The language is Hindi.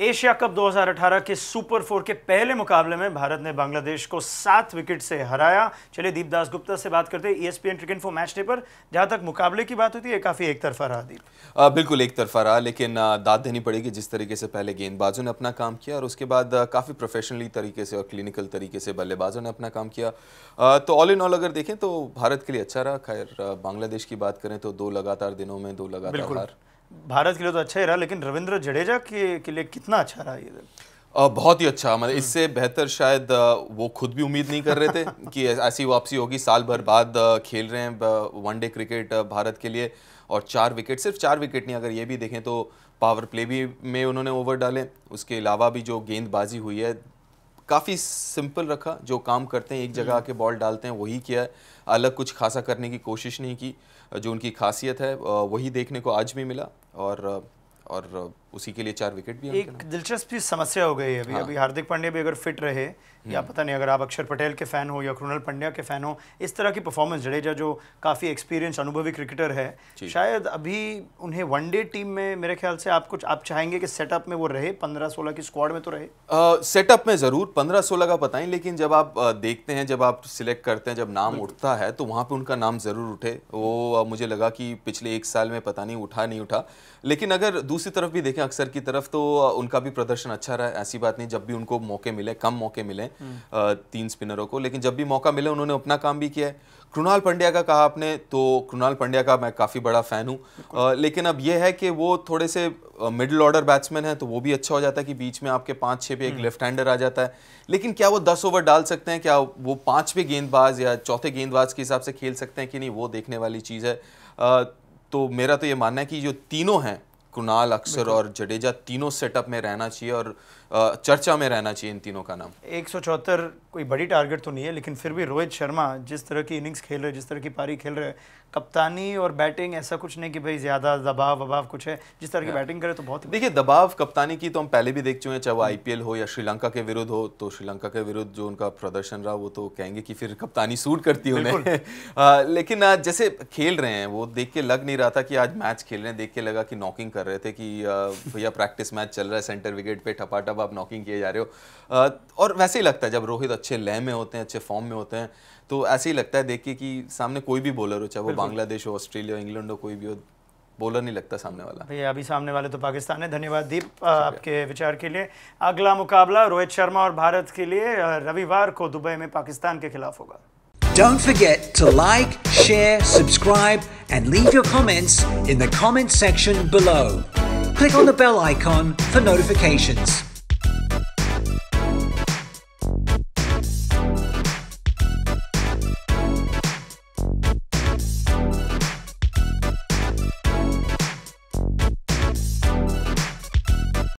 एशिया कप 2018 के सुपर फोर के पहले मुकाबले में भारत ने बांग्लादेश को सात विकेट से हराया चलिए दीपदास गुप्ता से बात करते हैं ESPN cricket for match day पर जहां तक मुकाबले की बात होती है काफी एक तरफा रहा दीप आ, बिल्कुल एक तरफा रहा लेकिन दाद देनी पड़ेगी जिस तरीके से पहले गेंदबाजों ने अपना काम किया और उसके बाद काफी प्रोफेशनली तरीके से और क्लिनिकल तरीके से बल्लेबाजों ने अपना काम किया आ, तो ऑल इन ऑल अगर देखें तो भारत के लिए अच्छा रहा खैर बांग्लादेश की बात करें तो दो लगातार दिनों में दो लगातार भारत के लिए तो अच्छा ही रहा लेकिन रविंद्र जडेजा के, के लिए कितना अच्छा रहा ये बहुत ही अच्छा मतलब इससे बेहतर शायद वो खुद भी उम्मीद नहीं कर रहे थे कि ऐसी वापसी होगी साल भर बाद खेल रहे हैं वनडे क्रिकेट भारत के लिए और चार विकेट सिर्फ चार विकेट नहीं अगर ये भी देखें तो पावर प्ले भी में उन्होंने ओवर डाले उसके अलावा भी जो गेंदबाजी हुई है काफ़ी सिंपल रखा जो काम करते हैं एक जगह आके बॉल डालते हैं वही किया है अलग कुछ खासा करने की कोशिश नहीं की जो उनकी खासियत है वही देखने को आज भी मिला और और उसी के लिए चार विकेट भी एक दिलचस्प समस्या हो गई है अभी हाँ। अभी हार्दिक पांड्या भी अगर फिट रहे या हम्म। पता नहीं अगर आप अक्षर पटेल के फ़ैन हो या कृणल पांड्या के फ़ैन हो इस तरह की परफॉर्मेंस जडेजा जो काफ़ी एक्सपीरियंस अनुभवी क्रिकेटर है शायद अभी उन्हें वनडे टीम में मेरे ख्याल से आप कुछ आप चाहेंगे कि सेटअप में वो रहे पंद्रह सोलह की स्क्वाड में तो रहे सेटअप में ज़रूर पंद्रह सोलह का पता ही लेकिन जब आप देखते हैं जब आप सिलेक्ट करते हैं जब नाम उठता है तो वहाँ पर उनका नाम ज़रूर उठे वो मुझे लगा कि पिछले एक साल में पता नहीं उठा नहीं उठा लेकिन अगर दूसरी तरफ भी देखें अक्सर की तरफ तो उनका भी प्रदर्शन अच्छा रहा ऐसी बात नहीं जब भी उनको मौके मिले कम मौके मिले हम्म। तीन स्पिनरों को लेकिन जब भी मौका मिले उन्होंने अपना काम भी किया है कृणाल पंड्या का कहा आपने तो कृणाल पंड्या का मैं काफ़ी बड़ा फ़ैन हूँ लेकिन अब यह है कि वो थोड़े से मिडिल ऑर्डर बैट्समैन है तो वो भी अच्छा हो जाता है कि बीच में आपके पाँच छः पे एक लेफ्ट हम्म। हैंडर आ जाता है लेकिन क्या वो दस ओवर डाल सकते हैं क्या वो पाँचवे गेंदबाज या चौथे गेंदबाज के हिसाब से खेल सकते हैं कि नहीं वो देखने वाली चीज़ है तो मेरा तो ये मानना है कि जो तीनों हैं कुणाल अक्सर और जडेजा तीनों सेटअप में रहना चाहिए और चर्चा में रहना चाहिए इन तीनों का नाम एक कोई बड़ी टारगेट तो नहीं है लेकिन फिर भी रोहित शर्मा जिस तरह की इनिंग्स खेल रहे जिस तरह की पारी खेल रहे कप्तानी और बैटिंग ऐसा कुछ नहीं कि भाई ज़्यादा दबाव वबाव कुछ है जिस तरह की बैटिंग हाँ। करे तो बहुत देखिए दबाव कप्तानी की तो हम पहले भी देख चुके हैं चाहे वो आईपीएल हम्म। हो या श्रीलंका के विरुद्ध हो तो श्रीलंका के विरुद्ध जो उनका प्रदर्शन रहा वो तो कहेंगे कि फिर कप्तानी सूट करती उन्हें लेकिन जैसे खेल रहे हैं वो देख के लग नहीं रहा था कि आज मैच खेल रहे हैं देख के लगा कि नॉकिंग कर रहे थे कि भैया प्रैक्टिस मैच चल रहा है सेंटर विकेट पे ठपा आप नॉकिंग किए जा रहे हो और वैसे ही लगता है जब रोहित अच्छे लय में होते हैं अच्छे फॉर्म में होते हैं तो ऐसे ही लगता है देख के कि सामने कोई भी बॉलर हो चाहे वो बांग्लादेश हो ऑस्ट्रेलिया हो इंग्लैंड हो कोई भी हो बॉलर नहीं लगता सामने वाला भैया अभी सामने वाले तो पाकिस्तान है धन्यवाद दीप आपके विचार के लिए अगला मुकाबला रोहित शर्मा और भारत के लिए रविवार को दुबई में पाकिस्तान के खिलाफ होगा Don't forget to like, share, subscribe, and leave your comments in the comment section below. Click on the bell icon for notifications.